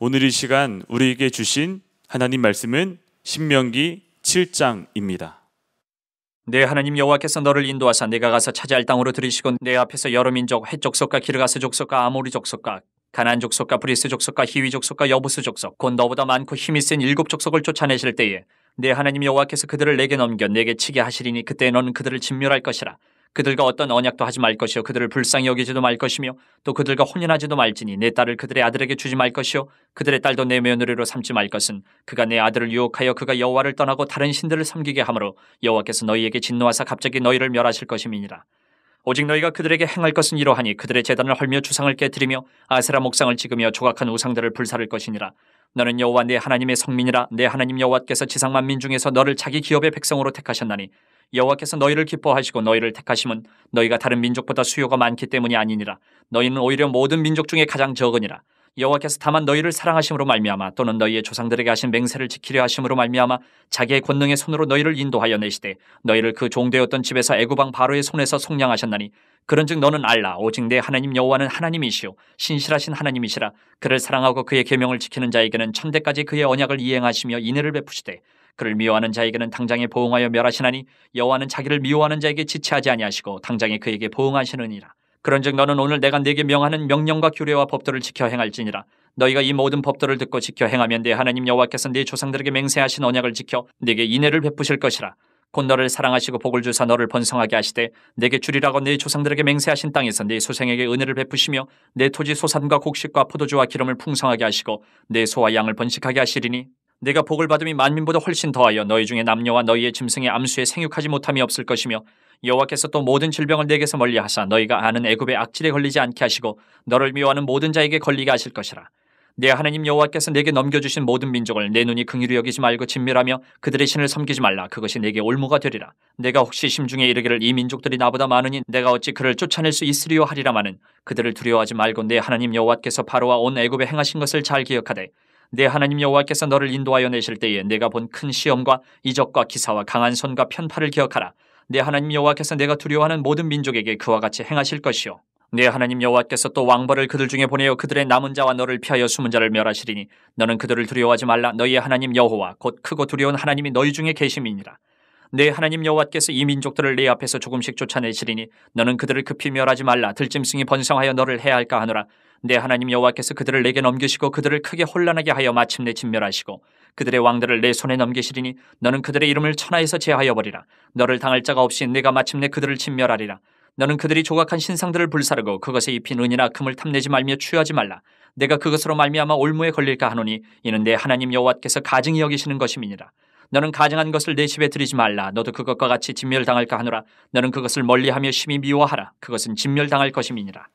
오늘 이 시간 우리에게 주신 하나님 말씀은 신명기 7장입니다. 내 네, 하나님 여호와께서 너를 인도하사 내가 가서 차지할 땅으로 들이시고 내 앞에서 여러 민족 헷 족속과 기르가스 족속과 아모리 족속과 가난 족속과 브리스 족속과 히위 족속과 여부스 족속 곧 너보다 많고 힘이 센 일곱 족속을 쫓아내실 때에 내 하나님 여호와께서 그들을 내게 넘겨 내게 치게 하시리니 그때 너는 그들을 진멸할 것이라 그들과 어떤 언약도 하지 말 것이요 그들을 불쌍히 여기지도 말 것이며 또 그들과 혼인하지도 말지니 내 딸을 그들의 아들에게 주지 말 것이요 그들의 딸도 내 며느리로 삼지 말 것은 그가 내 아들을 유혹하여 그가 여호와를 떠나고 다른 신들을 섬기게 하므로 여호와께서 너희에게 진노하사 갑자기 너희를 멸하실 것임이니라 오직 너희가 그들에게 행할 것은 이러하니 그들의 재단을 헐며 주상을 깨뜨리며 아세라 목상을 찍으며 조각한 우상들을 불사를 것이니라 너는 여호와 내 하나님의 성민이라 내 하나님 여호와께서 지상 만민 중에서 너를 자기 기업의 백성으로 택하셨나니 여호와께서 너희를 기뻐하시고 너희를 택하심은 너희가 다른 민족보다 수요가 많기 때문이 아니니라 너희는 오히려 모든 민족 중에 가장 적으니라 여호와께서 다만 너희를 사랑하심으로 말미암아 또는 너희의 조상들에게 하신 맹세를 지키려 하심으로 말미암아 자기의 권능의 손으로 너희를 인도하여 내시되 너희를 그 종되었던 집에서 애굽왕 바로의 손에서 속량하셨나니 그런즉 너는 알라 오직 내 하나님 여호와는 하나님이시오 신실하신 하나님이시라 그를 사랑하고 그의 계명을 지키는 자에게는 천대까지 그의 언약을 이행하시며 인애를 베푸시되 그를 미워하는 자에게는 당장에 보응하여 멸하시나니 여호와는 자기를 미워하는 자에게 지체하지 아니하시고 당장에 그에게 보응하시느니라. 그런즉 너는 오늘 내가 네게 명하는 명령과 규례와 법도를 지켜 행할지니라. 너희가 이 모든 법도를 듣고 지켜 행하면 네 하나님 여호와께서 네 조상들에게 맹세하신 언약을 지켜 네게 인애를 베푸실 것이라. 곧 너를 사랑하시고 복을 주사 너를 번성하게 하시되 내게 주리라고 네 조상들에게 맹세하신 땅에서 네 소생에게 은혜를 베푸시며 내 네 토지 소산과 곡식과 포도주와 기름을 풍성하게 하시고 내 네 소와 양을 번식하게 하시리니 내가 복을 받음이 만민보다 훨씬 더하여 너희 중에 남녀와 너희의 짐승의 암수에 생육하지 못함이 없을 것이며 여호와께서 또 모든 질병을 내게서 멀리하사 너희가 아는 애굽의 악질에 걸리지 않게 하시고 너를 미워하는 모든 자에게 걸리게 하실 것이라. 내 하나님 여호와께서 내게 넘겨주신 모든 민족을 내 눈이 긍휼히 여기지 말고 진밀하며 그들의 신을 섬기지 말라 그것이 내게 올무가 되리라 내가 혹시 심중에 이르기를 이 민족들이 나보다 많으니 내가 어찌 그를 쫓아낼 수 있으리요 하리라마는 그들을 두려워하지 말고 내 하나님 여호와께서 바로와 온 애굽에 행하신 것을 잘 기억하되 내 하나님 여호와께서 너를 인도하여 내실 때에 내가 본 큰 시험과 이적과 기사와 강한 손과 편파를 기억하라. 내 하나님 여호와께서 내가 두려워하는 모든 민족에게 그와 같이 행하실 것이요. 내 하나님 여호와께서 또 왕벌을 그들 중에 보내어 그들의 남은 자와 너를 피하여 숨은 자를 멸하시리니 너는 그들을 두려워하지 말라 너희의 하나님 여호와 곧 크고 두려운 하나님이 너희 중에 계심이니라. 내 하나님 여호와께서 이 민족들을 내 앞에서 조금씩 쫓아내시리니 너는 그들을 급히 멸하지 말라 들짐승이 번성하여 너를 해할까 야 하노라 내 하나님 여호와께서 그들을 내게 넘기시고 그들을 크게 혼란하게 하여 마침내 진멸하시고 그들의 왕들을 내 손에 넘기시리니 너는 그들의 이름을 천하에서 제하여 버리라 너를 당할 자가 없이 내가 마침내 그들을 진멸하리라 너는 그들이 조각한 신상들을 불사르고 그것에 입힌 은이나 금을 탐내지 말며 취하지 말라 내가 그것으로 말미암아 올무에 걸릴까 하노니 이는 내 하나님 여호와께서 가증히 여기시는 것임이니라 너는 가증한 것을 내 집에 들이지 말라. 너도 그것과 같이 진멸당할까 하노라. 너는 그것을 멀리하며 심히 미워하라. 그것은 진멸당할 것임이니라.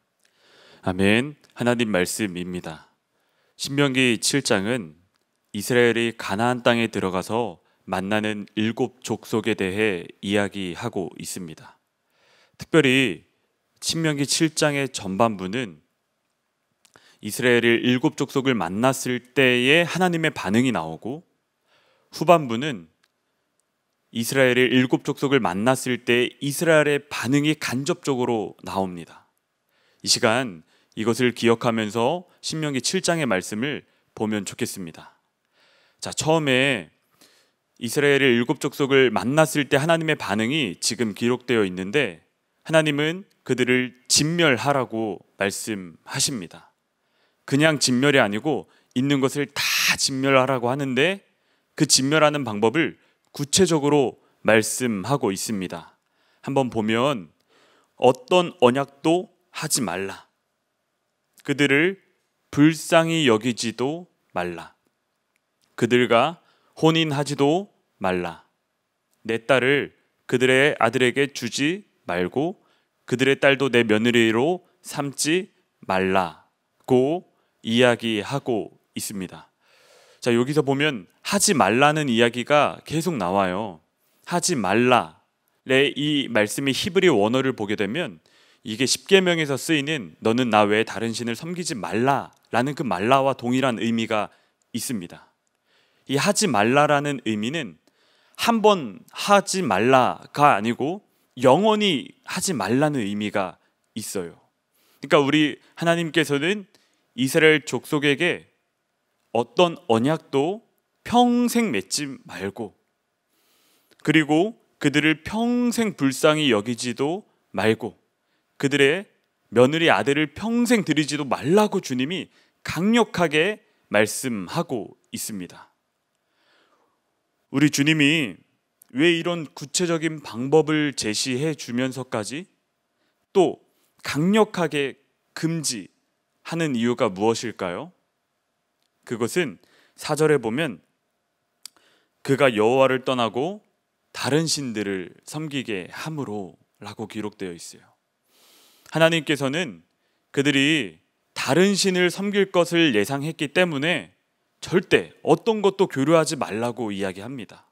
아멘. 하나님 말씀입니다. 신명기 7장은 이스라엘이 가나안 땅에 들어가서 만나는 일곱 족속에 대해 이야기하고 있습니다. 특별히 신명기 7장의 전반부는 이스라엘이 일곱 족속을 만났을 때의 하나님의 반응이 나오고 후반부는 이스라엘이 일곱 족속을 만났을 때 이스라엘의 반응이 간접적으로 나옵니다. 이 시간 이것을 기억하면서 신명기 7장의 말씀을 보면 좋겠습니다. 자, 처음에 이스라엘의 일곱 족속을 만났을 때 하나님의 반응이 지금 기록되어 있는데 하나님은 그들을 진멸하라고 말씀하십니다. 그냥 진멸이 아니고 있는 것을 다 진멸하라고 하는데 그 진멸하는 방법을 구체적으로 말씀하고 있습니다. 한번 보면 어떤 언약도 하지 말라. 그들을 불쌍히 여기지도 말라. 그들과 혼인하지도 말라. 내 딸을 그들의 아들에게 주지 말고 그들의 딸도 내 며느리로 삼지 말라고 이야기하고 있습니다. 자, 여기서 보면 하지 말라는 이야기가 계속 나와요. 하지 말라. 네, 이 말씀이 히브리 원어를 보게 되면 이게 십계명에서 쓰이는 너는 나 외에 다른 신을 섬기지 말라라는 그 말라와 동일한 의미가 있습니다. 이 하지 말라라는 의미는 한 번 하지 말라가 아니고 영원히 하지 말라는 의미가 있어요. 그러니까 우리 하나님께서는 이스라엘 족속에게 어떤 언약도 평생 맺지 말고 그리고 그들을 평생 불쌍히 여기지도 말고 그들의 며느리 아들을 평생 드리지도 말라고 주님이 강력하게 말씀하고 있습니다. 우리 주님이 왜 이런 구체적인 방법을 제시해 주면서까지 또 강력하게 금지하는 이유가 무엇일까요? 그것은 사절에 보면 그가 여호와를 떠나고 다른 신들을 섬기게 함으로라고 기록되어 있어요. 하나님께서는 그들이 다른 신을 섬길 것을 예상했기 때문에 절대 어떤 것도 교류하지 말라고 이야기합니다.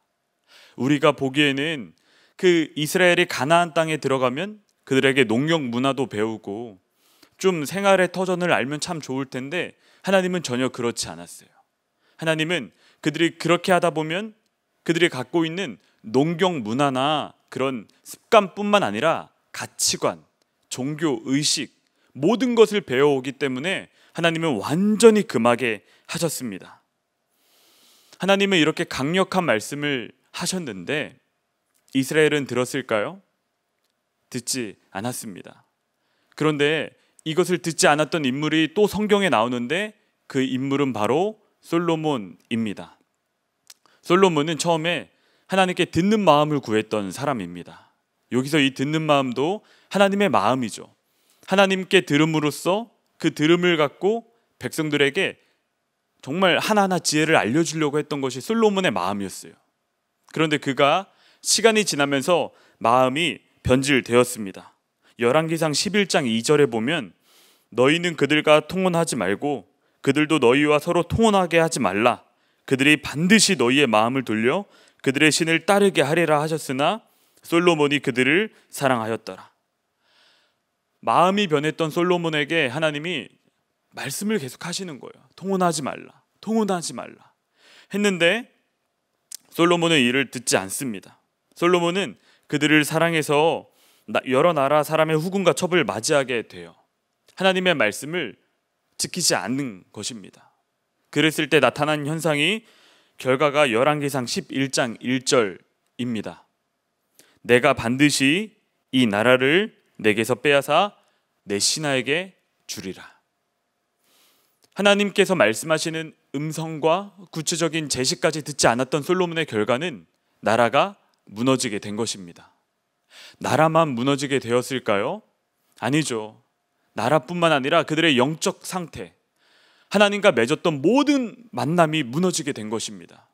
우리가 보기에는 그 이스라엘이 가나안 땅에 들어가면 그들에게 농경 문화도 배우고 좀 생활의 터전을 알면 참 좋을 텐데 하나님은 전혀 그렇지 않았어요. 하나님은 그들이 그렇게 하다 보면 그들이 갖고 있는 농경 문화나 그런 습관뿐만 아니라 가치관, 종교 의식 모든 것을 배워오기 때문에 하나님은 완전히 금하게 하셨습니다. 하나님은 이렇게 강력한 말씀을 하셨는데 이스라엘은 들었을까요? 듣지 않았습니다. 그런데 이것을 듣지 않았던 인물이 또 성경에 나오는데 그 인물은 바로 솔로몬입니다. 솔로몬은 처음에 하나님께 듣는 마음을 구했던 사람입니다. 여기서 이 듣는 마음도 하나님의 마음이죠. 하나님께 들음으로써 그 들음을 갖고 백성들에게 정말 하나하나 지혜를 알려주려고 했던 것이 솔로몬의 마음이었어요. 그런데 그가 시간이 지나면서 마음이 변질되었습니다. 열왕기상 11장 2절에 보면 너희는 그들과 통혼하지 말고 그들도 너희와 서로 통혼하게 하지 말라. 그들이 반드시 너희의 마음을 돌려 그들의 신을 따르게 하리라 하셨으나 솔로몬이 그들을 사랑하였더라. 마음이 변했던 솔로몬에게 하나님이 말씀을 계속 하시는 거예요. 통혼하지 말라. 통혼하지 말라. 했는데 솔로몬은 이를 듣지 않습니다. 솔로몬은 그들을 사랑해서 여러 나라 사람의 후궁과 첩을 맞이하게 돼요. 하나님의 말씀을 지키지 않는 것입니다. 그랬을 때 나타난 현상이 결과가 열왕기상 11장 1절입니다. 내가 반드시 이 나라를 내게서 빼앗아 내 신하에게 주리라. 하나님께서 말씀하시는 음성과 구체적인 제시까지 듣지 않았던 솔로몬의 결과는 나라가 무너지게 된 것입니다. 나라만 무너지게 되었을까요? 아니죠. 나라뿐만 아니라 그들의 영적 상태, 하나님과 맺었던 모든 만남이 무너지게 된 것입니다.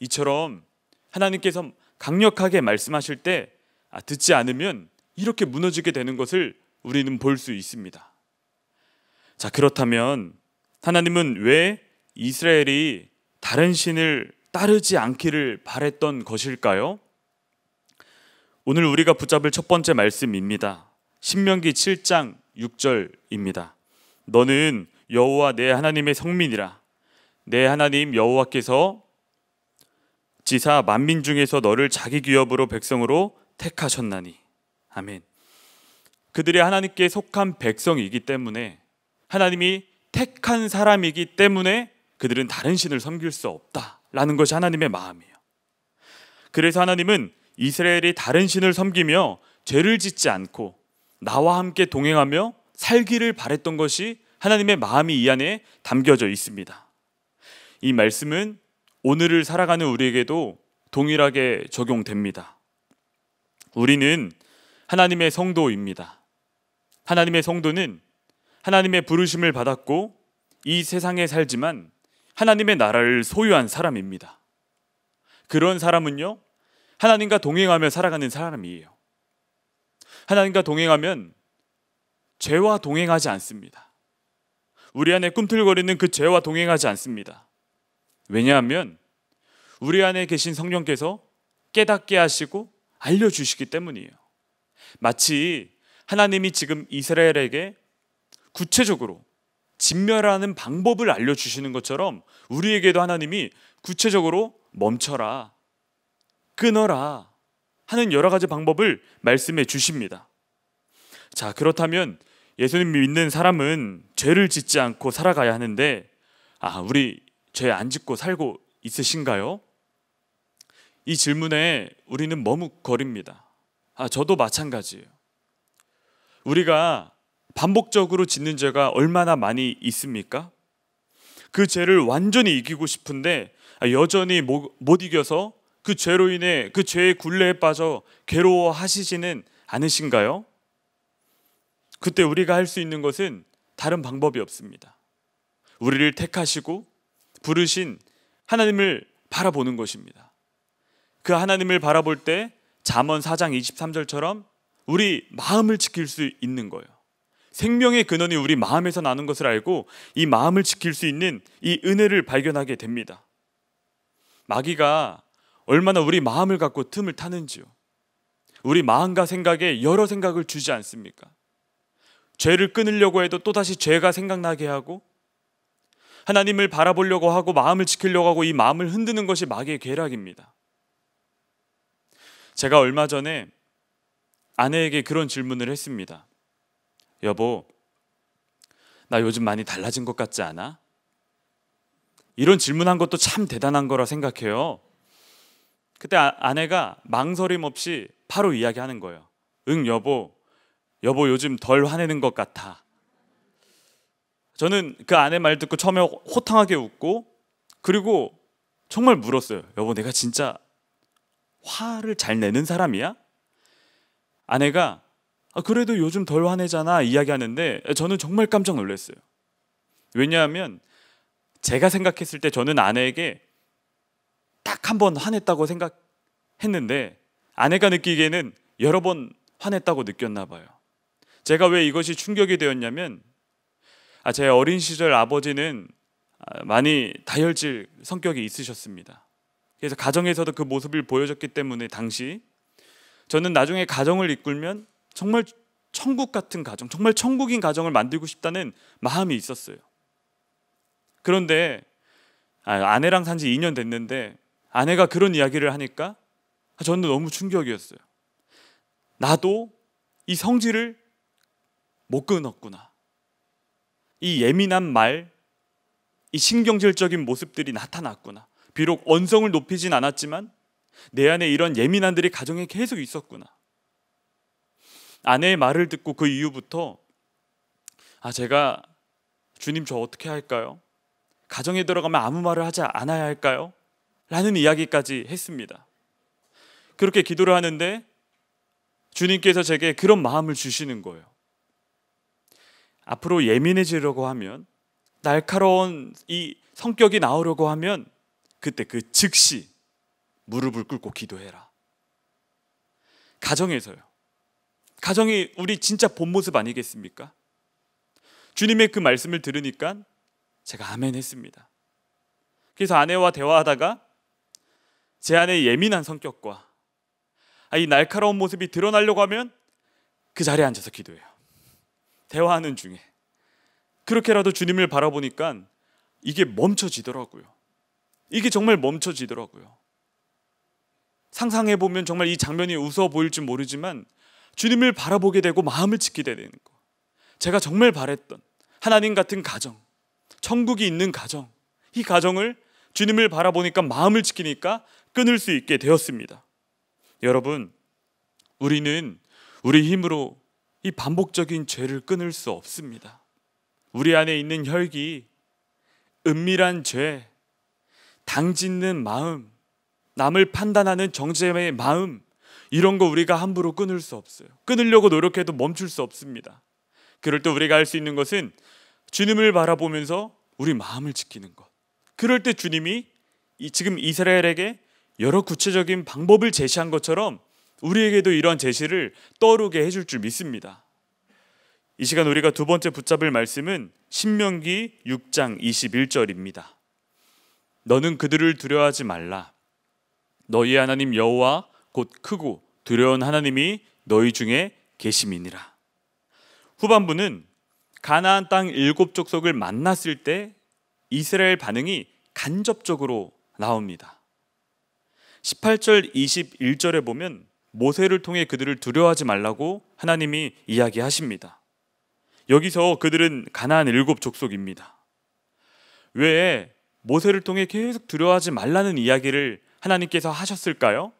이처럼 하나님께서 강력하게 말씀하실 때 아, 듣지 않으면 이렇게 무너지게 되는 것을 우리는 볼 수 있습니다. 자, 그렇다면 하나님은 왜 이스라엘이 다른 신을 따르지 않기를 바랬던 것일까요? 오늘 우리가 붙잡을 첫 번째 말씀입니다. 신명기 7장 6절입니다. 너는 여호와 내 하나님의 성민이라 내 하나님 여호와께서 지사 만민 중에서 너를 자기 기업으로 백성으로 택하셨나니 아멘. 그들이 하나님께 속한 백성이기 때문에 하나님이 택한 사람이기 때문에 그들은 다른 신을 섬길 수 없다라는 것이 하나님의 마음이에요. 그래서 하나님은 이스라엘이 다른 신을 섬기며 죄를 짓지 않고 나와 함께 동행하며 살기를 바랬던 것이 하나님의 마음이 이 안에 담겨져 있습니다. 이 말씀은 오늘을 살아가는 우리에게도 동일하게 적용됩니다. 우리는 하나님의 성도입니다. 하나님의 성도는 하나님의 부르심을 받았고 이 세상에 살지만 하나님의 나라를 소유한 사람입니다. 그런 사람은요, 하나님과 동행하며 살아가는 사람이에요. 하나님과 동행하면 죄와 동행하지 않습니다. 우리 안에 꿈틀거리는 그 죄와 동행하지 않습니다. 왜냐하면 우리 안에 계신 성령께서 깨닫게 하시고 알려주시기 때문이에요. 마치 하나님이 지금 이스라엘에게 구체적으로 진멸하는 방법을 알려주시는 것처럼 우리에게도 하나님이 구체적으로 멈춰라, 끊어라 하는 여러 가지 방법을 말씀해 주십니다. 자, 그렇다면 예수님 믿는 사람은 죄를 짓지 않고 살아가야 하는데, 아, 우리 죄 안 짓고 살고 있으신가요? 이 질문에 우리는 머뭇거립니다. 아, 저도 마찬가지예요. 우리가 반복적으로 짓는 죄가 얼마나 많이 있습니까? 그 죄를 완전히 이기고 싶은데 아, 여전히 못 이겨서 그 죄로 인해 그 죄의 굴레에 빠져 괴로워하시지는 않으신가요? 그때 우리가 할 수 있는 것은 다른 방법이 없습니다. 우리를 택하시고 부르신 하나님을 바라보는 것입니다. 그 하나님을 바라볼 때 잠언 4장 23절처럼 우리 마음을 지킬 수 있는 거예요. 생명의 근원이 우리 마음에서 나는 것을 알고 이 마음을 지킬 수 있는 이 은혜를 발견하게 됩니다. 마귀가 얼마나 우리 마음을 갖고 틈을 타는지요. 우리 마음과 생각에 여러 생각을 주지 않습니까? 죄를 끊으려고 해도 또다시 죄가 생각나게 하고 하나님을 바라보려고 하고 마음을 지키려고 하고 이 마음을 흔드는 것이 마귀의 괴락입니다. 제가 얼마 전에 아내에게 그런 질문을 했습니다. 여보, 나 요즘 많이 달라진 것 같지 않아? 이런 질문한 것도 참 대단한 거라 생각해요. 그때 아, 아내가 망설임 없이 바로 이야기하는 거예요. 응, 여보. 여보 요즘 덜 화내는 것 같아. 저는 그 아내 말 듣고 처음에 호탕하게 웃고 그리고 정말 물었어요. 여보 내가 진짜 화를 잘 내는 사람이야? 아내가 아, 그래도 요즘 덜 화내잖아 이야기하는데 저는 정말 깜짝 놀랐어요. 왜냐하면 제가 생각했을 때 저는 아내에게 딱 한 번 화냈다고 생각했는데 아내가 느끼기에는 여러 번 화냈다고 느꼈나 봐요. 제가 왜 이것이 충격이 되었냐면 아, 제 어린 시절 아버지는 아, 많이 다혈질 성격이 있으셨습니다. 그래서 가정에서도 그 모습을 보여줬기 때문에 당시 저는 나중에 가정을 이끌면 정말 천국 같은 가정, 정말 천국인 가정을 만들고 싶다는 마음이 있었어요. 그런데 아, 아내랑 산 지 2년 됐는데 아내가 그런 이야기를 하니까 저는 너무 충격이었어요. 나도 이 성질을 못 끊었구나. 이 예민한 말, 이 신경질적인 모습들이 나타났구나. 비록 언성을 높이진 않았지만 내 안에 이런 예민한들이 가정에 계속 있었구나. 아내의 말을 듣고 그 이후부터 아 제가 주님 저 어떻게 할까요? 가정에 들어가면 아무 말을 하지 않아야 할까요? 라는 이야기까지 했습니다. 그렇게 기도를 하는데 주님께서 제게 그런 마음을 주시는 거예요. 앞으로 예민해지려고 하면 날카로운 이 성격이 나오려고 하면 그때 그 즉시 무릎을 꿇고 기도해라. 가정에서요. 가정이 우리 진짜 본 모습 아니겠습니까? 주님의 그 말씀을 들으니까 제가 아멘 했습니다. 그래서 아내와 대화하다가 제 아내의 예민한 성격과 아, 이 날카로운 모습이 드러나려고 하면 그 자리에 앉아서 기도해요. 대화하는 중에. 그렇게라도 주님을 바라보니까 이게 멈춰지더라고요. 이게 정말 멈춰지더라고요. 상상해 보면 정말 이 장면이 우스워 보일지 모르지만 주님을 바라보게 되고 마음을 지키게 되는 거. 제가 정말 바랬던 하나님 같은 가정, 천국이 있는 가정, 이 가정을 주님을 바라보니까 마음을 지키니까 끊을 수 있게 되었습니다. 여러분, 우리는 우리 힘으로 이 반복적인 죄를 끊을 수 없습니다. 우리 안에 있는 혈기, 은밀한 죄, 당짓는 마음, 남을 판단하는 정죄의 마음 이런 거 우리가 함부로 끊을 수 없어요. 끊으려고 노력해도 멈출 수 없습니다. 그럴 때 우리가 할 수 있는 것은 주님을 바라보면서 우리 마음을 지키는 것. 그럴 때 주님이 지금 이스라엘에게 여러 구체적인 방법을 제시한 것처럼 우리에게도 이러한 제시를 떠오르게 해줄 줄 믿습니다. 이 시간 우리가 두 번째 붙잡을 말씀은 신명기 6장 21절입니다. 너는 그들을 두려워하지 말라. 너희 하나님 여호와 곧 크고 두려운 하나님이 너희 중에 계심이니라. 후반부는 가나안 땅 일곱 족속을 만났을 때 이스라엘 반응이 간접적으로 나옵니다. 18절 21절에 보면 모세를 통해 그들을 두려워하지 말라고 하나님이 이야기하십니다. 여기서 그들은 가나안 일곱 족속입니다. 왜 모세를 통해 계속 두려워하지 말라는 이야기를 하나님께서 하셨을까요?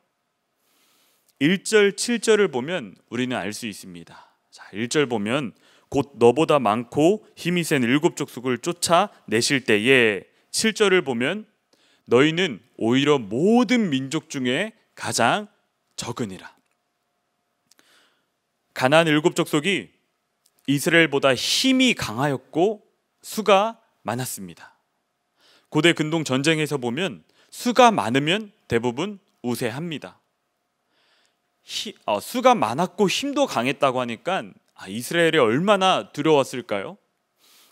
1절 7절을 보면 우리는 알 수 있습니다. 자, 1절 보면 곧 너보다 많고 힘이 센 일곱 족속을 쫓아 내실 때에 7절을 보면 너희는 오히려 모든 민족 중에 가장 적으니라. 가나안 일곱 족속이 이스라엘보다 힘이 강하였고 수가 많았습니다. 고대 근동 전쟁에서 보면 수가 많으면 대부분 우세합니다. 히, 어, 수가 많았고 힘도 강했다고 하니까 아, 이스라엘이 얼마나 두려웠을까요?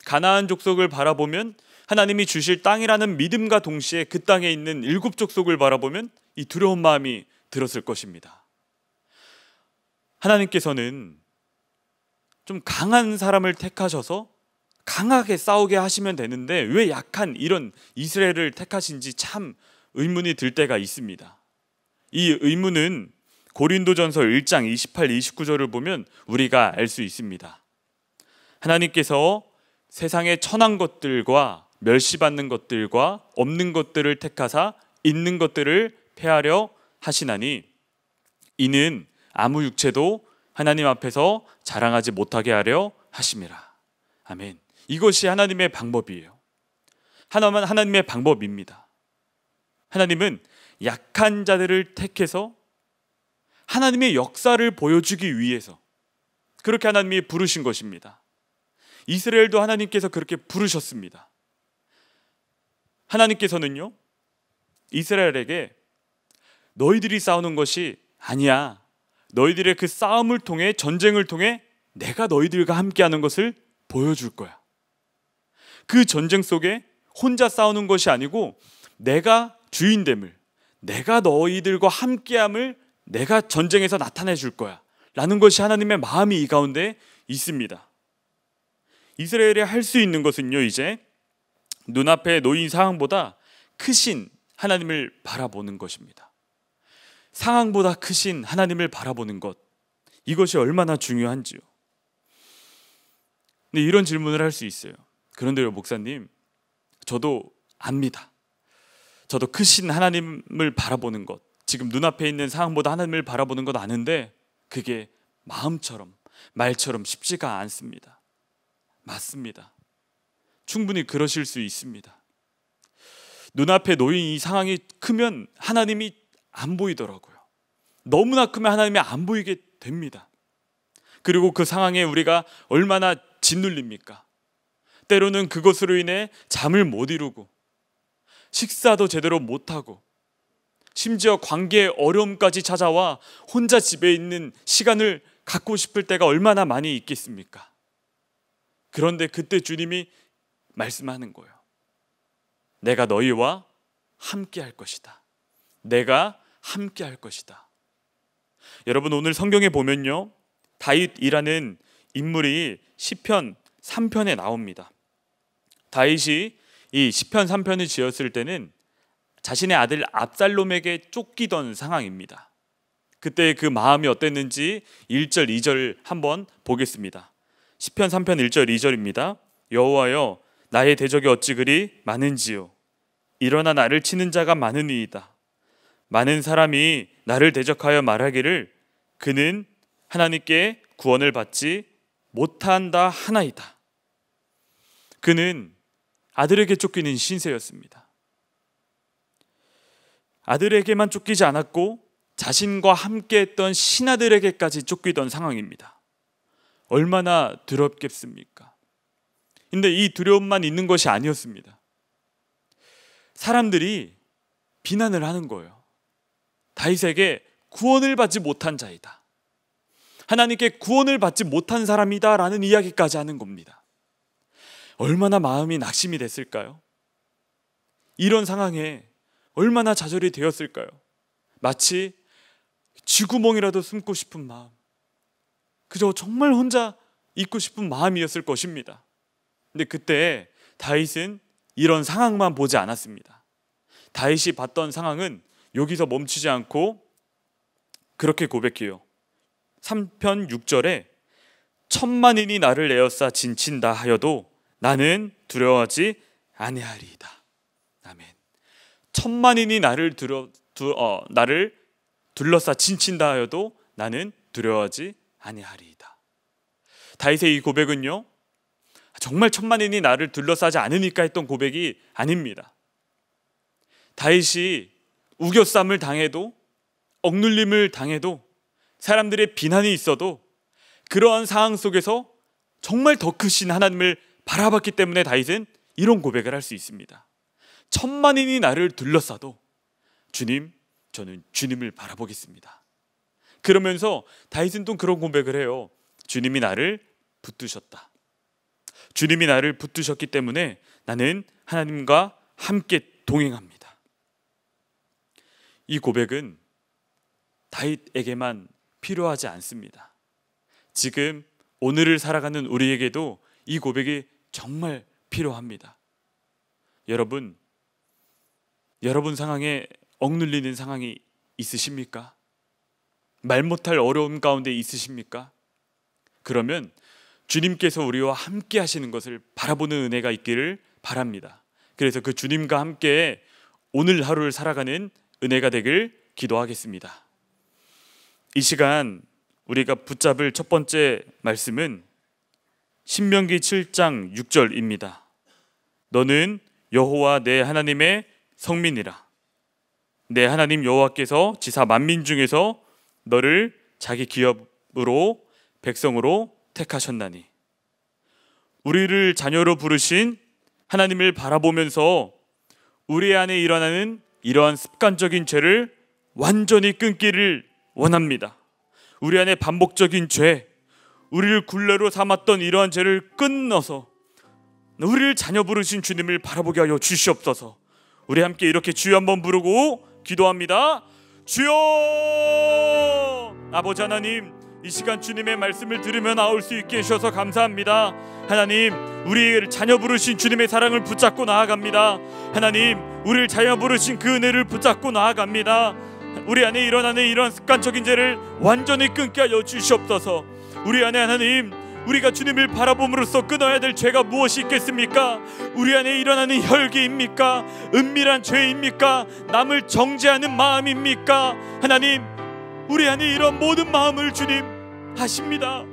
가나안 족속을 바라보면 하나님이 주실 땅이라는 믿음과 동시에 그 땅에 있는 일곱 족속을 바라보면 이 두려운 마음이 들었을 것입니다. 하나님께서는 좀 강한 사람을 택하셔서 강하게 싸우게 하시면 되는데 왜 약한 이런 이스라엘을 택하신지 참 의문이 들 때가 있습니다. 이 의문은 고린도전서 1장 28, 29절을 보면 우리가 알 수 있습니다. 하나님께서 세상의 천한 것들과 멸시받는 것들과 없는 것들을 택하사 있는 것들을 폐하려 하시나니 이는 아무 육체도 하나님 앞에서 자랑하지 못하게 하려 하심이라. 아멘. 이것이 하나님의 방법이에요. 하나만 하나님의 방법입니다. 하나님은 약한 자들을 택해서 하나님의 역사를 보여주기 위해서 그렇게 하나님이 부르신 것입니다. 이스라엘도 하나님께서 그렇게 부르셨습니다. 하나님께서는요, 이스라엘에게 너희들이 싸우는 것이 아니야. 너희들의 그 싸움을 통해 전쟁을 통해 내가 너희들과 함께하는 것을 보여줄 거야. 그 전쟁 속에 혼자 싸우는 것이 아니고 내가 주인됨을 내가 너희들과 함께함을 내가 전쟁에서 나타내 줄 거야 라는 것이 하나님의 마음이 이 가운데 있습니다. 이스라엘이 할 수 있는 것은요 이제 눈앞에 놓인 상황보다 크신 하나님을 바라보는 것입니다. 상황보다 크신 하나님을 바라보는 것 이것이 얼마나 중요한지요. 근데 이런 질문을 할 수 있어요. 그런데요, 목사님, 저도 압니다. 저도 크신 하나님을 바라보는 것, 지금 눈앞에 있는 상황보다 하나님을 바라보는 것 아는데 그게 마음처럼, 말처럼 쉽지가 않습니다. 맞습니다. 충분히 그러실 수 있습니다. 눈앞에 놓인 이 상황이 크면 하나님이 안 보이더라고요. 너무나 크면 하나님이 안 보이게 됩니다. 그리고 그 상황에 우리가 얼마나 짓눌립니까? 때로는 그것으로 인해 잠을 못 이루고 식사도 제대로 못하고 심지어 관계의 어려움까지 찾아와 혼자 집에 있는 시간을 갖고 싶을 때가 얼마나 많이 있겠습니까? 그런데 그때 주님이 말씀하는 거예요. 내가 너희와 함께 할 것이다. 내가 함께 할 것이다. 여러분 오늘 성경에 보면요. 다윗이라는 인물이 시편 3편에 나옵니다. 다윗이 이 시편 3편을 지었을 때는 자신의 아들 압살롬에게 쫓기던 상황입니다. 그때 그 마음이 어땠는지 1절 2절 한번 보겠습니다. 시편 3편 1절 2절입니다. 여호와여 나의 대적이 어찌 그리 많은지요 일어나 나를 치는 자가 많으니이다. 많은 사람이 나를 대적하여 말하기를 그는 하나님께 구원을 받지 못한다 하나이다. 그는 아들에게 쫓기는 신세였습니다. 아들에게만 쫓기지 않았고 자신과 함께했던 신하들에게까지 쫓기던 상황입니다. 얼마나 두렵겠습니까? 근데 이 두려움만 있는 것이 아니었습니다. 사람들이 비난을 하는 거예요. 다윗에게 구원을 받지 못한 자이다. 하나님께 구원을 받지 못한 사람이다라는 이야기까지 하는 겁니다. 얼마나 마음이 낙심이 됐을까요? 이런 상황에 얼마나 좌절이 되었을까요? 마치 쥐구멍이라도 숨고 싶은 마음. 그저 정말 혼자 있고 싶은 마음이었을 것입니다. 근데 그때 다윗은 이런 상황만 보지 않았습니다. 다윗이 봤던 상황은 여기서 멈추지 않고 그렇게 고백해요. 3편 6절에 천만인이 나를 내어싸 진친다 하여도 나는 두려워하지 아니하리이다. 아멘. 천만인이 나를 두려 두, 어, 나를 둘러싸 진친다 하여도 나는 두려워하지 아니하리이다. 다윗의 이 고백은요. 정말 천만인이 나를 둘러싸지 않으니까 했던 고백이 아닙니다. 다윗이 우겨쌈을 당해도 억눌림을 당해도 사람들의 비난이 있어도 그러한 상황 속에서 정말 더 크신 하나님을 바라봤기 때문에 다윗은 이런 고백을 할 수 있습니다. 천만인이 나를 둘러싸도 주님, 저는 주님을 바라보겠습니다. 그러면서 다윗은 또 그런 고백을 해요. 주님이 나를 붙드셨다. 주님이 나를 붙드셨기 때문에 나는 하나님과 함께 동행합니다. 이 고백은 다윗에게만 필요하지 않습니다. 지금 오늘을 살아가는 우리에게도 이 고백이 정말 필요합니다. 여러분, 여러분 상황에 억눌리는 상황이 있으십니까? 말 못할 어려움 가운데 있으십니까? 그러면 주님께서 우리와 함께 하시는 것을 바라보는 은혜가 있기를 바랍니다. 그래서 그 주님과 함께 오늘 하루를 살아가는 은혜가 되길 기도하겠습니다. 이 시간 우리가 붙잡을 첫 번째 말씀은 신명기 7장 6절입니다. 너는 여호와 내 하나님의 성민이라. 내 하나님 여호와께서 지사 만민 중에서 너를 자기 기업으로 백성으로 택하셨나니 우리를 자녀로 부르신 하나님을 바라보면서 우리 안에 일어나는 이러한 습관적인 죄를 완전히 끊기를 원합니다. 우리 안에 반복적인 죄, 우리를 굴레로 삼았던 이러한 죄를 끊어서 우리를 자녀 부르신 주님을 바라보게 하여 주시옵소서. 우리 함께 이렇게 주여 한번 부르고 기도합니다. 주여! 아버지 하나님, 이 시간 주님의 말씀을 들으며 나올 수 있게 해주셔서 감사합니다. 하나님, 우리를 자녀 부르신 주님의 사랑을 붙잡고 나아갑니다. 하나님, 우리를 자녀 부르신 그 은혜를 붙잡고 나아갑니다. 우리 안에 일어나는 이런 습관적인 죄를 완전히 끊게 하여 주시옵소서. 우리 안에 하나님 우리가 주님을 바라봄으로써 끊어야 될 죄가 무엇이 있겠습니까? 우리 안에 일어나는 혈기입니까? 은밀한 죄입니까? 남을 정죄하는 마음입니까? 하나님, 우리 안에 이런 모든 마음을 주님 하십니다.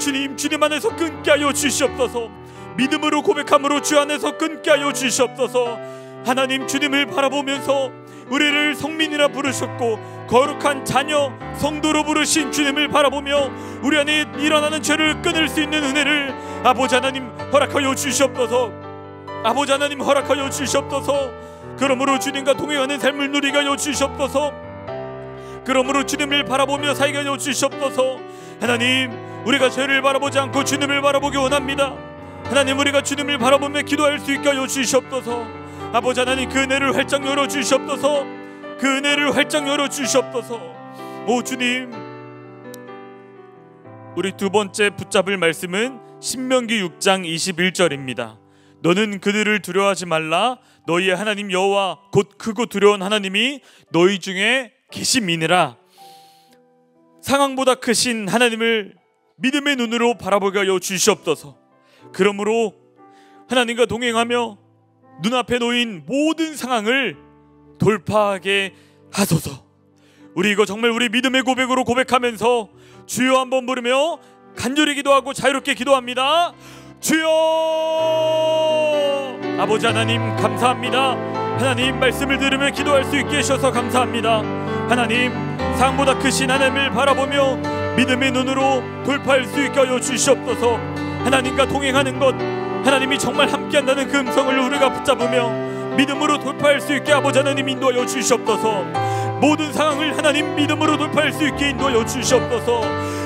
주님, 주님 안에서 끊게 하여 주시옵소서. 믿음으로 고백함으로 주 안에서 끊게 하여 주시옵소서. 하나님, 주님을 바라보면서 우리를 성민이라 부르셨고 거룩한 자녀 성도로 부르신 주님을 바라보며 우리 안에 일어나는 죄를 끊을 수 있는 은혜를 아버지 하나님 허락하여 주시옵소서 아버지 하나님 허락하여 주시옵소서 그러므로 주님과 동행하는 삶을 누리가여 주시옵소서 그러므로 주님을 바라보며 살가여 주시옵소서 하나님 우리가 죄를 바라보지 않고 주님을 바라보기 원합니다 하나님 우리가 주님을 바라보며 기도할 수 있게 하여 주시옵소서 아버지 하나님 그 은혜를 활짝 열어주시옵소서 그 은혜를 활짝 열어주시옵소서 오 주님 우리 두 번째 붙잡을 말씀은 신명기 6장 21절입니다 너는 그들을 두려워하지 말라 너희의 하나님 여호와 곧 크고 두려운 하나님이 너희 중에 계심이니라 상황보다 크신 하나님을 믿음의 눈으로 바라보게 하여 주시옵소서 그러므로 하나님과 동행하며 눈앞에 놓인 모든 상황을 돌파하게 하소서. 우리 이거 정말 우리 믿음의 고백으로 고백하면서 주여 한번 부르며 간절히 기도하고 자유롭게 기도합니다. 주여! 아버지 하나님 감사합니다. 하나님 말씀을 들으며 기도할 수 있게 하셔서 감사합니다. 하나님 상보다 크신 하나님을 바라보며 믿음의 눈으로 돌파할 수 있게 하여 주시옵소서. 하나님과 동행하는 것 하나님이 정말 함께한다는 그 음성을 우리가 붙잡으며 믿음으로 돌파할 수 있게 아버지 하나님 인도하여 주시옵소서 모든 상황을 하나님 믿음으로 돌파할 수 있게 인도하여 주시옵소서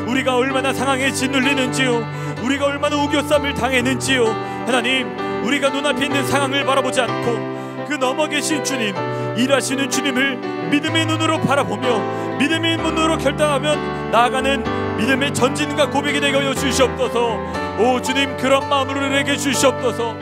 우리가 얼마나 상황에 짓눌리는지요 우리가 얼마나 우겨쌈을 당했는지요 하나님 우리가 눈앞에 있는 상황을 바라보지 않고 그 넘어 계신 주님 일하시는 주님을 믿음의 눈으로 바라보며 믿음의 눈으로 결단하면 나아가는 믿음의 전진과 고백이 되게 하여 주시옵소서 오 주님 그런 마음을 우리에게 주시옵소서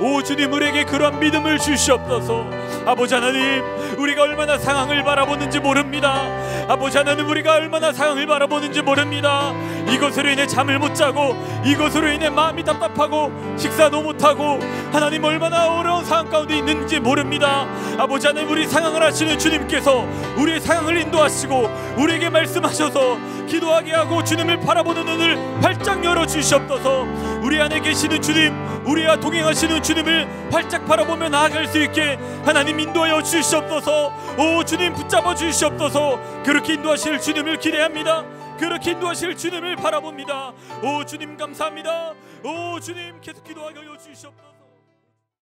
오 주님 우리에게 그런 믿음을 주시옵소서 아버지 하나님 우리가 얼마나 상황을 바라보는지 모릅니다. 아버지 하나님 우리가 얼마나 상황을 바라보는지 모릅니다. 이것으로 인해 잠을 못 자고 이것으로 인해 마음이 답답하고 식사도 못하고 하나님 얼마나 어려운 상황 가운데 있는지 모릅니다. 아버지 하나님 우리 상황을 아시는 주님께서 우리의 상황을 인도하시고 우리에게 말씀하셔서 기도하게 하고 주님을 바라보는 눈을 활짝 열어 주시옵소서. 우리 안에 계시는 주님, 우리와 동행하시는 주님을 활짝 바라보며 나아갈 수 있게 하나님 인도하여 주시옵소서. 주시옵소서 오 주님 붙잡아 주시옵소서 그렇게 인도하실 주님을 기대합니다 그렇게 인도하실 주님을 바라봅니다 오 주님 감사합니다 오 주님 계속 기도하여 주시옵소서